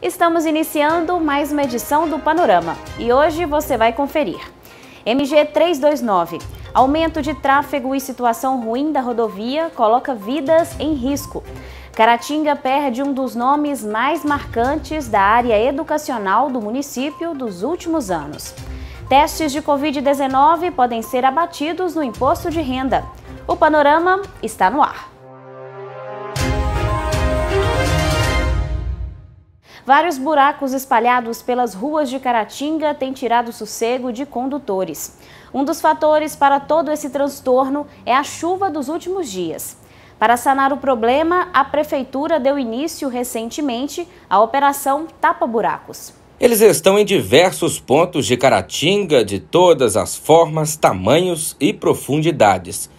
Estamos iniciando mais uma edição do Panorama e hoje você vai conferir. MG 329. Aumento de tráfego e situação ruim da rodovia coloca vidas em risco. Caratinga perde um dos nomes mais marcantes da área educacional do município dos últimos anos. Testes de Covid-19 podem ser abatidos no imposto de renda. O panorama está no ar. Vários buracos espalhados pelas ruas de Caratinga têm tirado sossego de condutores. Um dos fatores para todo esse transtorno é a chuva dos últimos dias. Para sanar o problema, a Prefeitura deu início recentemente à Operação Tapa Buracos. Eles estão em diversos pontos de Caratinga, de todas as formas, tamanhos e profundidades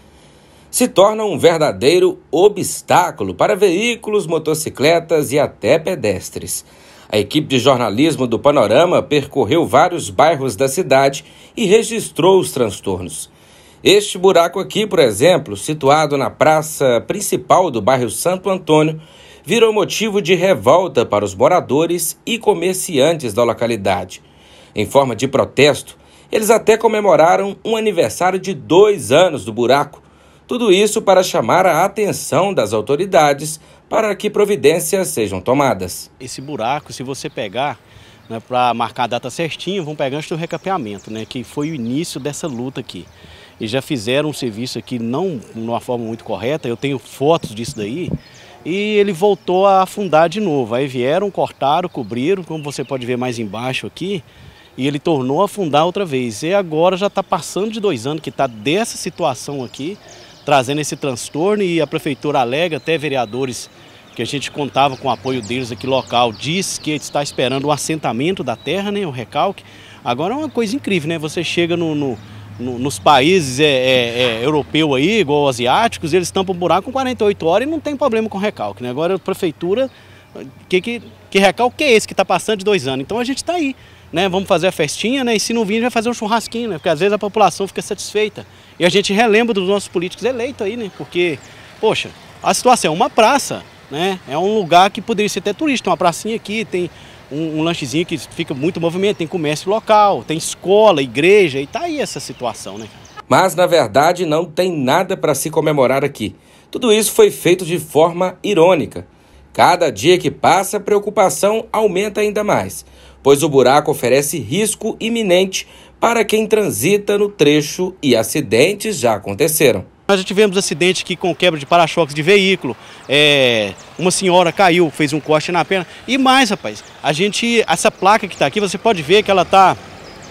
se torna um verdadeiro obstáculo para veículos, motocicletas e até pedestres. A equipe de jornalismo do Panorama percorreu vários bairros da cidade e registrou os transtornos. Este buraco aqui, por exemplo, situado na praça principal do bairro Santo Antônio, virou motivo de revolta para os moradores e comerciantes da localidade. Em forma de protesto, eles até comemoraram um aniversário de dois anos do buraco, tudo isso para chamar a atenção das autoridades para que providências sejam tomadas. Esse buraco, se você pegar, né, para marcar a data certinha, vão pegar antes do recapeamento, né, que foi o início dessa luta aqui. E já fizeram um serviço aqui não de uma forma muito correta, eu tenho fotos disso daí, e ele voltou a afundar de novo. Aí vieram, cortaram, cobriram, como você pode ver mais embaixo aqui, e ele tornou a afundar outra vez. E agora já está passando de dois anos que está dessa situação aqui, trazendo esse transtorno e a prefeitura alega, até vereadores que a gente contava com o apoio deles aqui local, diz que está esperando o assentamento da terra, né, o recalque. Agora é uma coisa incrível, né? Você chega no, no, no, nos países é, é, é, europeu aí, igual asiáticos, eles tampam o buraco com 48 horas e não tem problema com recalque, né? Agora a prefeitura, que, que, que recalque é esse que está passando de dois anos? Então a gente está aí, né? Vamos fazer a festinha, né? E se não vir, a gente vai fazer um churrasquinho, né? Porque às vezes a população fica satisfeita. E a gente relembra dos nossos políticos eleitos aí, né? Porque, poxa, a situação é uma praça, né? É um lugar que poderia ser até turista, uma pracinha aqui, tem um, um lanchezinho que fica muito movimento, tem comércio local, tem escola, igreja, e tá aí essa situação, né? Mas, na verdade, não tem nada para se comemorar aqui. Tudo isso foi feito de forma irônica. Cada dia que passa, a preocupação aumenta ainda mais, pois o buraco oferece risco iminente para quem transita no trecho e acidentes já aconteceram. Nós já tivemos acidente aqui com quebra de para-choques de veículo, é, uma senhora caiu, fez um corte na perna. E mais, rapaz, a gente, essa placa que está aqui, você pode ver que ela está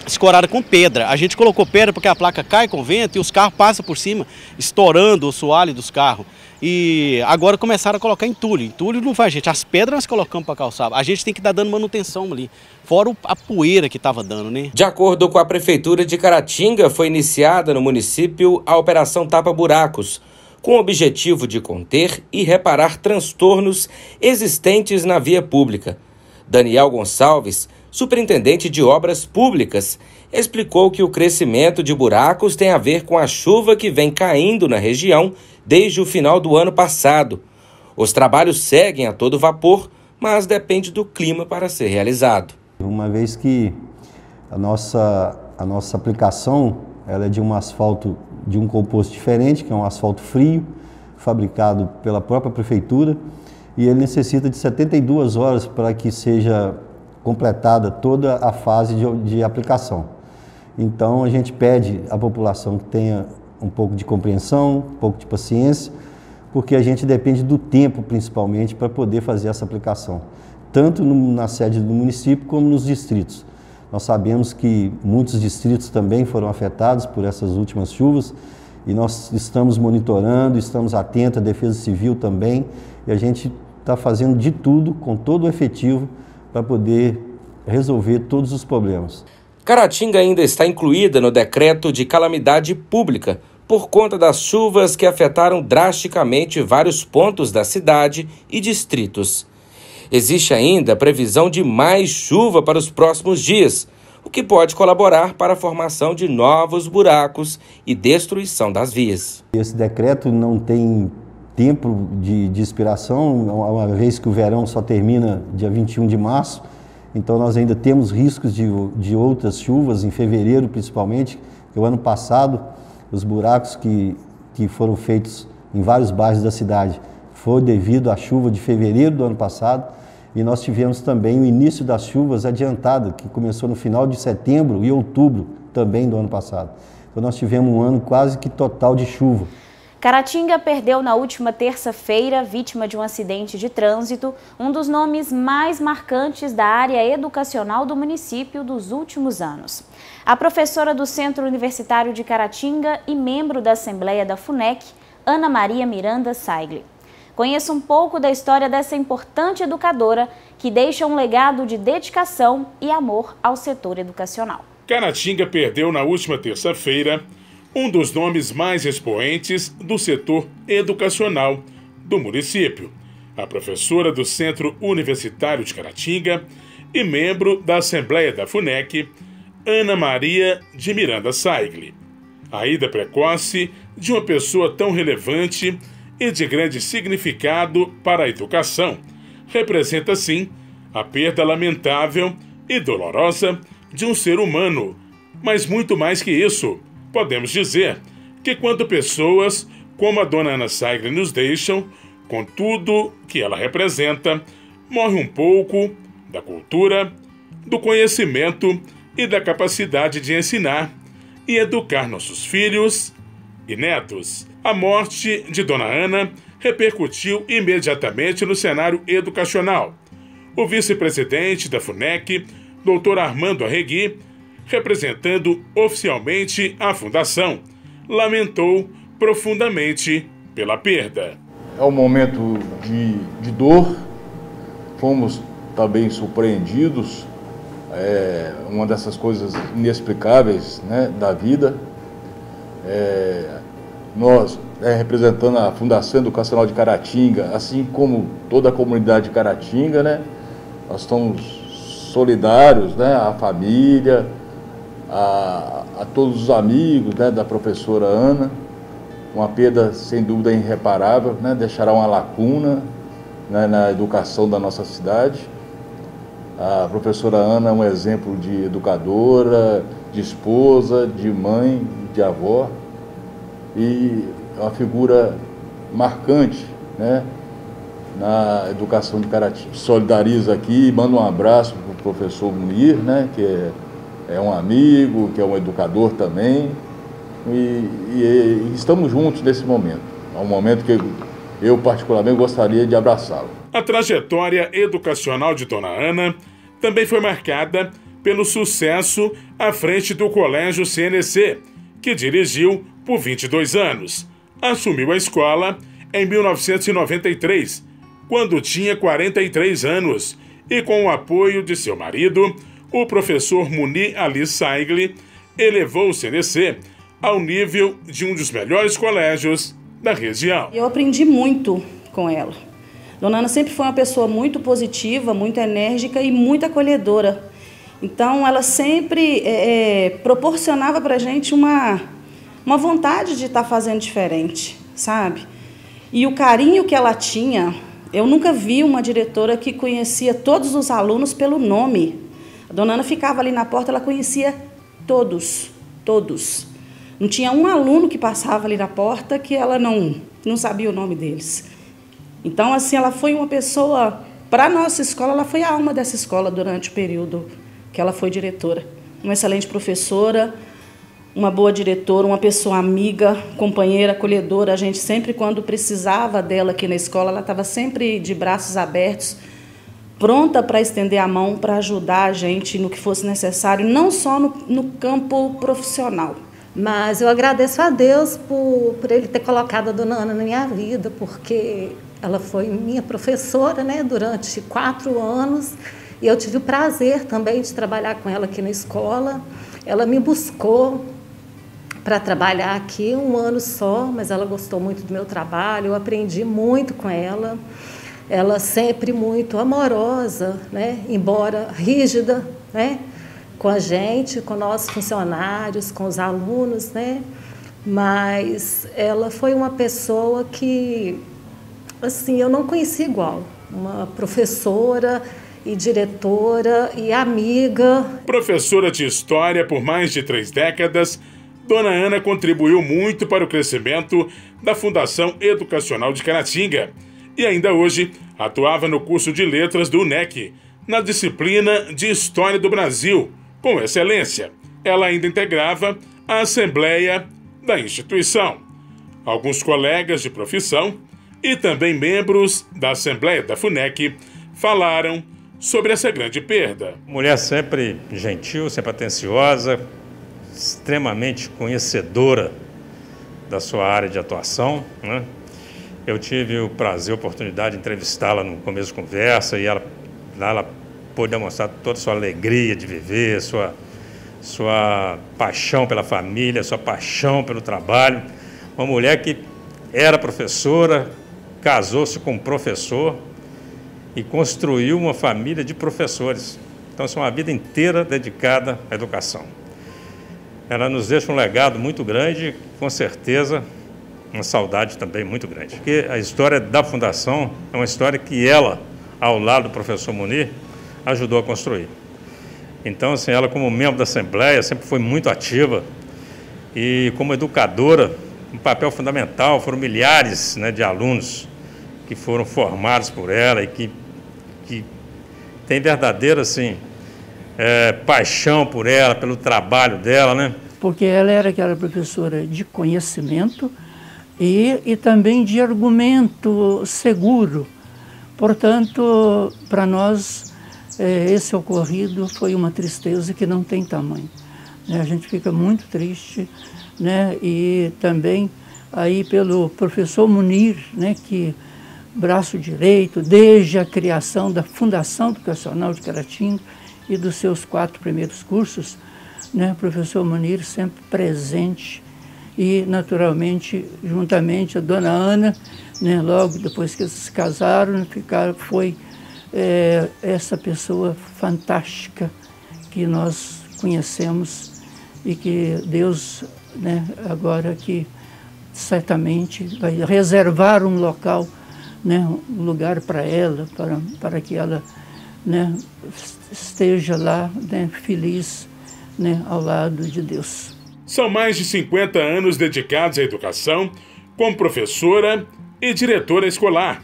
escorada com pedra. A gente colocou pedra porque a placa cai com vento e os carros passam por cima, estourando o soalho dos carros. E agora começaram a colocar entulho. Entulho não faz, gente. As pedras nós colocamos para calçar. A gente tem que estar dando manutenção ali. Fora a poeira que estava dando, né? De acordo com a Prefeitura de Caratinga, foi iniciada no município a Operação Tapa Buracos, com o objetivo de conter e reparar transtornos existentes na via pública. Daniel Gonçalves superintendente de obras públicas, explicou que o crescimento de buracos tem a ver com a chuva que vem caindo na região desde o final do ano passado. Os trabalhos seguem a todo vapor, mas depende do clima para ser realizado. Uma vez que a nossa, a nossa aplicação ela é de um asfalto de um composto diferente, que é um asfalto frio, fabricado pela própria prefeitura, e ele necessita de 72 horas para que seja completada toda a fase de, de aplicação. Então, a gente pede à população que tenha um pouco de compreensão, um pouco de paciência, porque a gente depende do tempo, principalmente, para poder fazer essa aplicação, tanto no, na sede do município como nos distritos. Nós sabemos que muitos distritos também foram afetados por essas últimas chuvas e nós estamos monitorando, estamos atentos, a Defesa Civil também, e a gente está fazendo de tudo, com todo o efetivo, para poder resolver todos os problemas. Caratinga ainda está incluída no decreto de calamidade pública por conta das chuvas que afetaram drasticamente vários pontos da cidade e distritos. Existe ainda previsão de mais chuva para os próximos dias, o que pode colaborar para a formação de novos buracos e destruição das vias. Esse decreto não tem tempo de, de inspiração, uma vez que o verão só termina dia 21 de março, então nós ainda temos riscos de, de outras chuvas, em fevereiro principalmente, que o ano passado os buracos que, que foram feitos em vários bairros da cidade foi devido à chuva de fevereiro do ano passado e nós tivemos também o início das chuvas adiantado, que começou no final de setembro e outubro também do ano passado. Então nós tivemos um ano quase que total de chuva. Caratinga perdeu na última terça-feira, vítima de um acidente de trânsito, um dos nomes mais marcantes da área educacional do município dos últimos anos. A professora do Centro Universitário de Caratinga e membro da Assembleia da FUNEC, Ana Maria Miranda Saigli. Conheça um pouco da história dessa importante educadora que deixa um legado de dedicação e amor ao setor educacional. Caratinga perdeu na última terça-feira um dos nomes mais expoentes do setor educacional do município, a professora do Centro Universitário de Caratinga e membro da Assembleia da FUNEC, Ana Maria de Miranda Saigli. A ida precoce de uma pessoa tão relevante e de grande significado para a educação representa, sim, a perda lamentável e dolorosa de um ser humano, mas muito mais que isso Podemos dizer que quando pessoas como a dona Ana Sagre nos deixam, com tudo que ela representa, morre um pouco da cultura, do conhecimento e da capacidade de ensinar e educar nossos filhos e netos. A morte de Dona Ana repercutiu imediatamente no cenário educacional. O vice-presidente da FUNEC, Dr. Armando Arregui, representando oficialmente a fundação, lamentou profundamente pela perda. É um momento de, de dor, fomos também surpreendidos, é uma dessas coisas inexplicáveis né, da vida. É, nós, é, representando a Fundação Educacional de Caratinga, assim como toda a comunidade de Caratinga, né, nós estamos solidários né, à família, a, a todos os amigos né, da professora Ana. Uma perda, sem dúvida, irreparável, né, deixará uma lacuna né, na educação da nossa cidade. A professora Ana é um exemplo de educadora, de esposa, de mãe, de avó e é uma figura marcante né, na educação de Caraty. Solidariza aqui, manda um abraço para o professor Munir, né, que é é um amigo, que é um educador também. E, e, e estamos juntos nesse momento. É um momento que eu, particularmente, gostaria de abraçá-lo. A trajetória educacional de Dona Ana também foi marcada pelo sucesso à frente do Colégio CNC, que dirigiu por 22 anos. Assumiu a escola em 1993, quando tinha 43 anos, e com o apoio de seu marido, o professor Munir Ali Saigli elevou o CNC ao nível de um dos melhores colégios da região. Eu aprendi muito com ela. Dona Ana sempre foi uma pessoa muito positiva, muito enérgica e muito acolhedora. Então, ela sempre é, é proporcionava para a gente uma, uma vontade de estar tá fazendo diferente, sabe? E o carinho que ela tinha, eu nunca vi uma diretora que conhecia todos os alunos pelo nome. A dona Ana ficava ali na porta, ela conhecia todos, todos. Não tinha um aluno que passava ali na porta que ela não, não sabia o nome deles. Então, assim, ela foi uma pessoa, para a nossa escola, ela foi a alma dessa escola durante o período que ela foi diretora. Uma excelente professora, uma boa diretora, uma pessoa amiga, companheira, acolhedora. A gente sempre, quando precisava dela aqui na escola, ela estava sempre de braços abertos pronta para estender a mão para ajudar a gente no que fosse necessário, não só no, no campo profissional. Mas eu agradeço a Deus por, por ele ter colocado a dona Ana na minha vida, porque ela foi minha professora né, durante quatro anos e eu tive o prazer também de trabalhar com ela aqui na escola. Ela me buscou para trabalhar aqui um ano só, mas ela gostou muito do meu trabalho, eu aprendi muito com ela ela sempre muito amorosa, né? embora rígida, né? com a gente, com nossos funcionários, com os alunos, né? mas ela foi uma pessoa que, assim, eu não conheci igual, uma professora e diretora e amiga. Professora de História por mais de três décadas, Dona Ana contribuiu muito para o crescimento da Fundação Educacional de Caratinga e ainda hoje atuava no curso de letras do UNEC, na disciplina de História do Brasil, com excelência. Ela ainda integrava a Assembleia da instituição, alguns colegas de profissão e também membros da Assembleia da FUNEC falaram sobre essa grande perda. Mulher sempre gentil, sempre atenciosa, extremamente conhecedora da sua área de atuação, né? Eu tive o prazer, a oportunidade de entrevistá-la no começo de conversa e ela, lá ela pôde demonstrar toda a sua alegria de viver, sua, sua paixão pela família, sua paixão pelo trabalho. Uma mulher que era professora, casou-se com um professor e construiu uma família de professores. Então, isso é uma vida inteira dedicada à educação. Ela nos deixa um legado muito grande, com certeza uma saudade também muito grande. Porque a história da Fundação é uma história que ela, ao lado do professor Munir, ajudou a construir. Então, assim, ela como membro da Assembleia sempre foi muito ativa e como educadora, um papel fundamental, foram milhares né, de alunos que foram formados por ela e que, que tem verdadeira, assim, é, paixão por ela, pelo trabalho dela, né? Porque ela era aquela professora de conhecimento, e, e também de argumento seguro. Portanto, para nós, eh, esse ocorrido foi uma tristeza que não tem tamanho. Né? A gente fica muito triste né? e também aí pelo professor Munir, né? que braço direito, desde a criação da Fundação Educacional de Caratinga e dos seus quatro primeiros cursos, né? professor Munir sempre presente e, naturalmente, juntamente a dona Ana, né, logo depois que eles se casaram, ficaram, foi é, essa pessoa fantástica que nós conhecemos e que Deus, né, agora que certamente vai reservar um local, né, um lugar para ela, para, para que ela né, esteja lá né, feliz né, ao lado de Deus. São mais de 50 anos dedicados à educação, como professora e diretora escolar.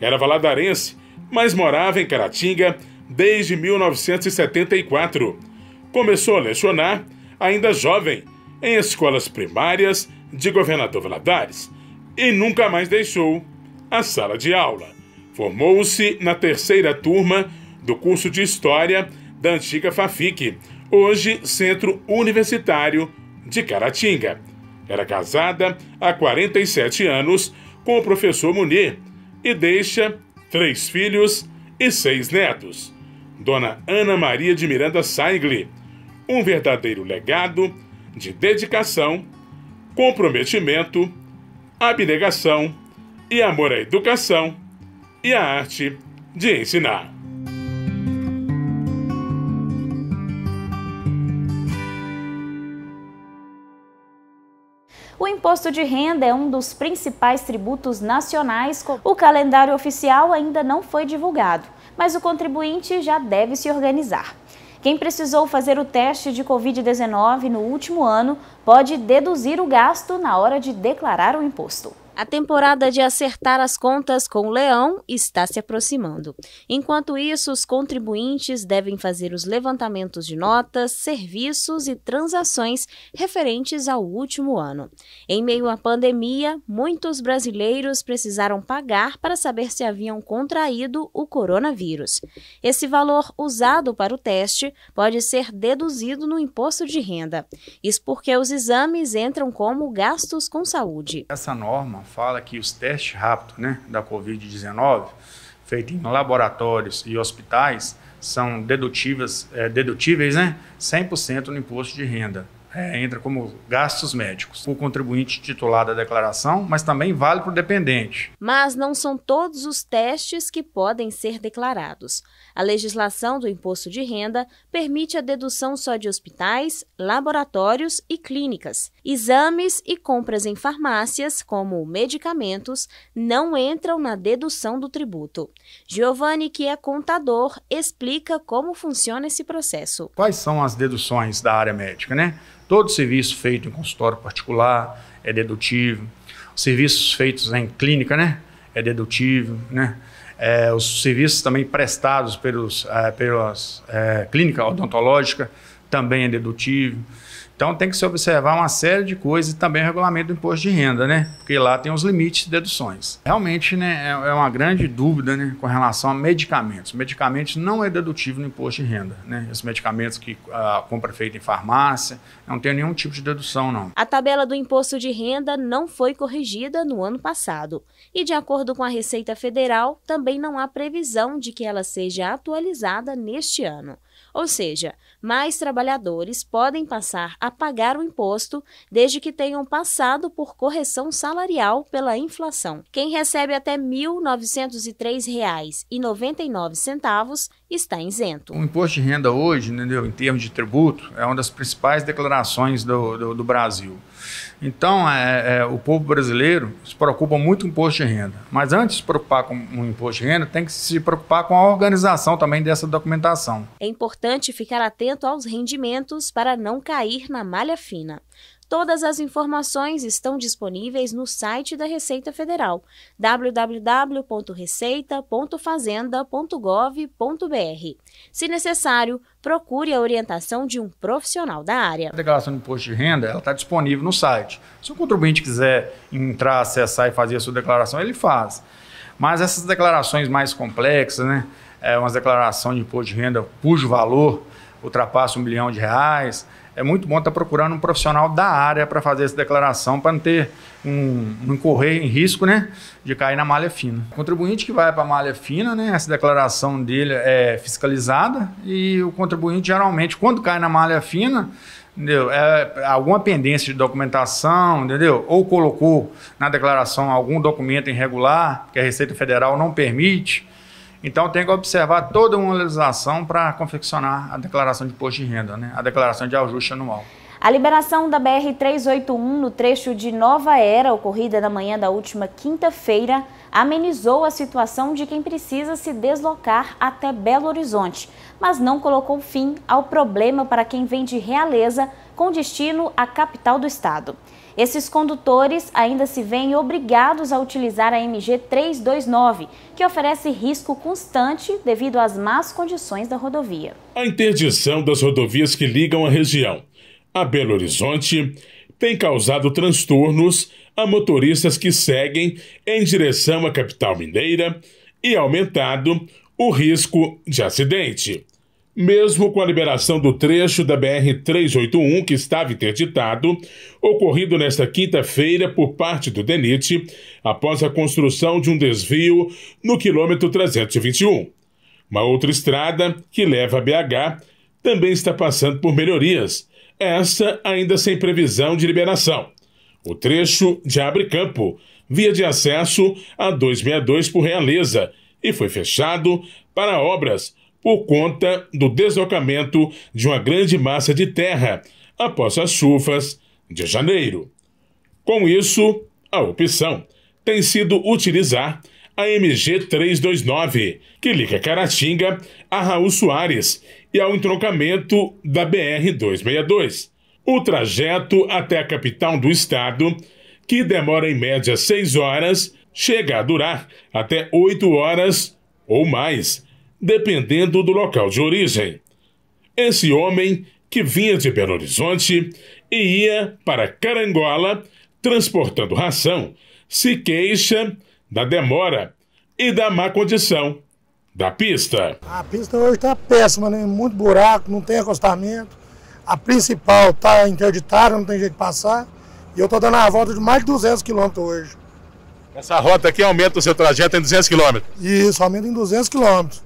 Era valadarense, mas morava em Caratinga desde 1974. Começou a lecionar, ainda jovem, em escolas primárias de Governador Valadares e nunca mais deixou a sala de aula. Formou-se na terceira turma do curso de História da antiga FAFIC, hoje Centro Universitário de Caratinga. Era casada há 47 anos com o professor Munir e deixa três filhos e seis netos. Dona Ana Maria de Miranda Saigli, um verdadeiro legado de dedicação, comprometimento, abnegação e amor à educação e à arte de ensinar. imposto de renda é um dos principais tributos nacionais, o calendário oficial ainda não foi divulgado, mas o contribuinte já deve se organizar. Quem precisou fazer o teste de Covid-19 no último ano pode deduzir o gasto na hora de declarar o imposto. A temporada de acertar as contas com o leão está se aproximando. Enquanto isso, os contribuintes devem fazer os levantamentos de notas, serviços e transações referentes ao último ano. Em meio à pandemia, muitos brasileiros precisaram pagar para saber se haviam contraído o coronavírus. Esse valor usado para o teste pode ser deduzido no imposto de renda. Isso porque os exames entram como gastos com saúde. Essa norma fala que os testes rápidos né, da Covid-19, feitos em laboratórios e hospitais, são dedutíveis, é, dedutíveis né, 100% no imposto de renda é, entra como gastos médicos. O contribuinte titular da declaração, mas também vale para o dependente. Mas não são todos os testes que podem ser declarados. A legislação do imposto de renda permite a dedução só de hospitais, laboratórios e clínicas. Exames e compras em farmácias, como medicamentos, não entram na dedução do tributo. Giovanni, que é contador, explica como funciona esse processo. Quais são as deduções da área médica, né? Todo serviço feito em consultório particular é dedutível. serviços feitos né, em clínica, né? É dedutível, né? É, os serviços também prestados pelos, é, pelas é, clínica odontológica também é dedutível. Então tem que se observar uma série de coisas e também o regulamento do imposto de renda, né? Porque lá tem os limites de deduções. Realmente, né, é, é uma grande dúvida, né, com relação a medicamentos. Medicamentos não é dedutivo no imposto de renda, né? Os medicamentos que a ah, compra é feita em farmácia, não tem nenhum tipo de dedução, não. A tabela do imposto de renda não foi corrigida no ano passado. E de acordo com a Receita Federal, também não há previsão de que ela seja atualizada neste ano. Ou seja, mais trabalhadores podem passar a pagar o imposto desde que tenham passado por correção salarial pela inflação. Quem recebe até R$ 1.903,99 está isento. O imposto de renda hoje, entendeu, em termos de tributo, é uma das principais declarações do, do, do Brasil. Então, é, é, o povo brasileiro se preocupa muito com o imposto de renda. Mas antes de se preocupar com o imposto de renda, tem que se preocupar com a organização também dessa documentação. É importante ficar atento aos rendimentos para não cair na malha fina. Todas as informações estão disponíveis no site da Receita Federal, www.receita.fazenda.gov.br. Se necessário, procure a orientação de um profissional da área. A declaração de imposto de renda está disponível no site. Se o contribuinte quiser entrar, acessar e fazer a sua declaração, ele faz. Mas essas declarações mais complexas, né? É uma declaração de imposto de renda cujo valor ultrapassa um milhão de reais, é muito bom estar tá procurando um profissional da área para fazer essa declaração, para não ter um, não correr em risco, né, de cair na malha fina. O contribuinte que vai para a malha fina, né, essa declaração dele é fiscalizada e o contribuinte geralmente quando cai na malha fina, entendeu? É alguma pendência de documentação, entendeu? Ou colocou na declaração algum documento irregular que a Receita Federal não permite, então tem que observar toda uma legislação para confeccionar a declaração de imposto de renda, né? a declaração de ajuste anual. A liberação da BR-381 no trecho de Nova Era, ocorrida na manhã da última quinta-feira, amenizou a situação de quem precisa se deslocar até Belo Horizonte, mas não colocou fim ao problema para quem vem de Realeza com destino à capital do estado. Esses condutores ainda se veem obrigados a utilizar a MG 329, que oferece risco constante devido às más condições da rodovia. A interdição das rodovias que ligam a região a Belo Horizonte tem causado transtornos a motoristas que seguem em direção à capital mineira e aumentado o risco de acidente. Mesmo com a liberação do trecho da BR-381 que estava interditado, ocorrido nesta quinta-feira por parte do DENIT, após a construção de um desvio no quilômetro 321. Uma outra estrada, que leva a BH, também está passando por melhorias, essa ainda sem previsão de liberação. O trecho de Abre Campo, via de acesso a 262 por Realeza, e foi fechado para obras por conta do deslocamento de uma grande massa de terra após as chuvas de janeiro. Com isso, a opção tem sido utilizar a MG 329, que liga Caratinga a Raul Soares e ao entroncamento da BR 262. O trajeto até a capital do estado, que demora em média 6 horas, chega a durar até 8 horas ou mais dependendo do local de origem. Esse homem, que vinha de Belo Horizonte e ia para Carangola transportando ração, se queixa da demora e da má condição da pista. A pista hoje está péssima, né? muito buraco, não tem acostamento. A principal está interditada, não tem jeito de passar. E eu estou dando a volta de mais de 200 quilômetros hoje. Essa rota aqui aumenta o seu trajeto em 200 quilômetros? Isso, aumenta em 200 quilômetros.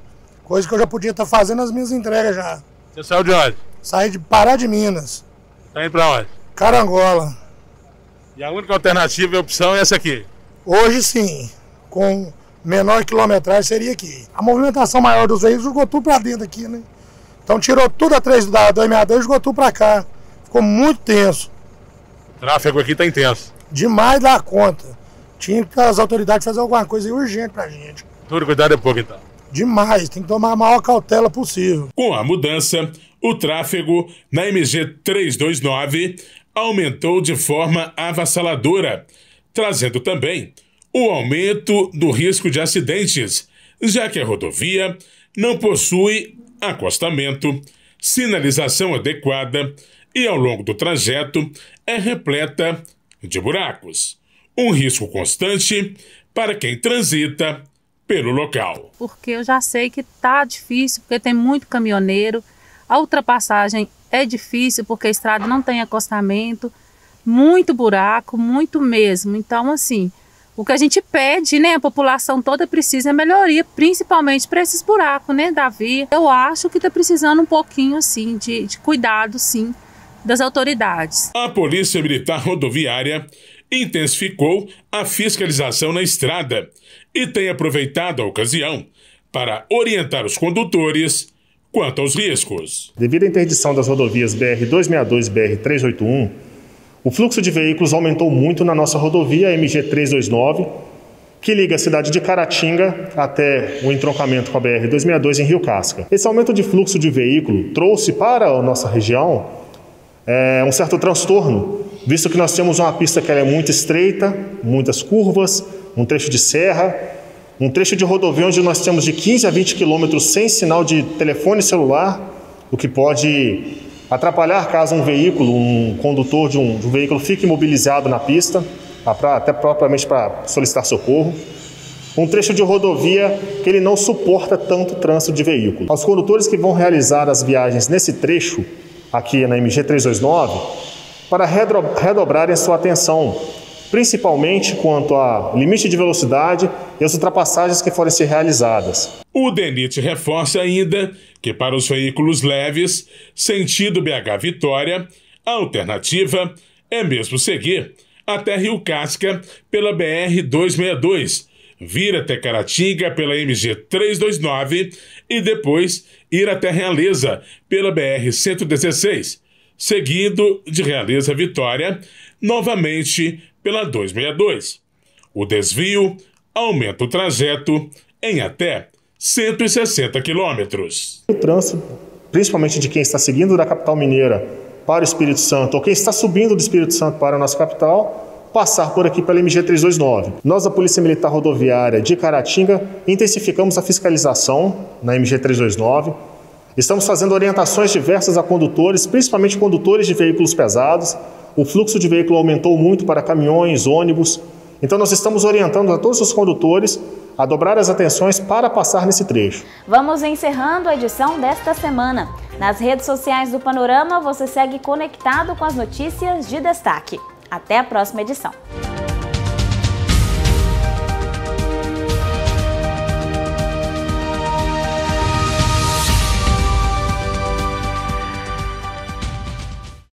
Coisa que eu já podia estar tá fazendo as minhas entregas já. Você saiu de onde? Saí de Pará de Minas. Tá indo pra onde? Carangola. E a única alternativa e opção é essa aqui? Hoje sim. Com menor quilometragem seria aqui. A movimentação maior dos veículos jogou tudo pra dentro aqui, né? Então tirou tudo a 3 da 262 e jogou tudo pra cá. Ficou muito tenso. O tráfego aqui tá intenso. Demais da conta. Tinha que as autoridades fazer alguma coisa urgente pra gente. Tudo cuidado é pouco então demais, tem que tomar a maior cautela possível. Com a mudança, o tráfego na MG 329 aumentou de forma avassaladora, trazendo também o aumento do risco de acidentes, já que a rodovia não possui acostamento, sinalização adequada e, ao longo do trajeto, é repleta de buracos. Um risco constante para quem transita pelo local. Porque eu já sei que tá difícil, porque tem muito caminhoneiro. A ultrapassagem é difícil porque a estrada não tem acostamento, muito buraco, muito mesmo. Então, assim, o que a gente pede, né, a população toda precisa é melhoria, principalmente para esses buracos, né, Davi? Eu acho que tá precisando um pouquinho, assim, de, de cuidado, sim, das autoridades. A Polícia Militar Rodoviária intensificou a fiscalização na estrada e tem aproveitado a ocasião para orientar os condutores quanto aos riscos. Devido à interdição das rodovias BR-262 e BR-381, o fluxo de veículos aumentou muito na nossa rodovia MG-329, que liga a cidade de Caratinga até o entroncamento com a BR-262 em Rio Casca. Esse aumento de fluxo de veículo trouxe para a nossa região é, um certo transtorno visto que nós temos uma pista que é muito estreita, muitas curvas, um trecho de serra, um trecho de rodovia onde nós temos de 15 a 20 quilômetros sem sinal de telefone celular, o que pode atrapalhar caso um veículo, um condutor de um, de um veículo fique imobilizado na pista, até propriamente para solicitar socorro. Um trecho de rodovia que ele não suporta tanto trânsito de veículo. Aos condutores que vão realizar as viagens nesse trecho, aqui na MG 329, para redobrarem sua atenção, principalmente quanto a limite de velocidade e as ultrapassagens que forem ser realizadas. O DENIT reforça ainda que para os veículos leves, sentido BH Vitória, a alternativa é mesmo seguir até Rio Casca pela BR 262, vir até Caratinga pela MG 329 e depois ir até Realeza pela BR 116 seguido de realiza vitória novamente pela 262. O desvio aumenta o trajeto em até 160 quilômetros. O trânsito, principalmente de quem está seguindo da capital mineira para o Espírito Santo, ou quem está subindo do Espírito Santo para a nossa capital, passar por aqui pela MG 329. Nós, da Polícia Militar Rodoviária de Caratinga, intensificamos a fiscalização na MG 329 Estamos fazendo orientações diversas a condutores, principalmente condutores de veículos pesados. O fluxo de veículo aumentou muito para caminhões, ônibus. Então, nós estamos orientando a todos os condutores a dobrar as atenções para passar nesse trecho. Vamos encerrando a edição desta semana. Nas redes sociais do Panorama, você segue conectado com as notícias de destaque. Até a próxima edição.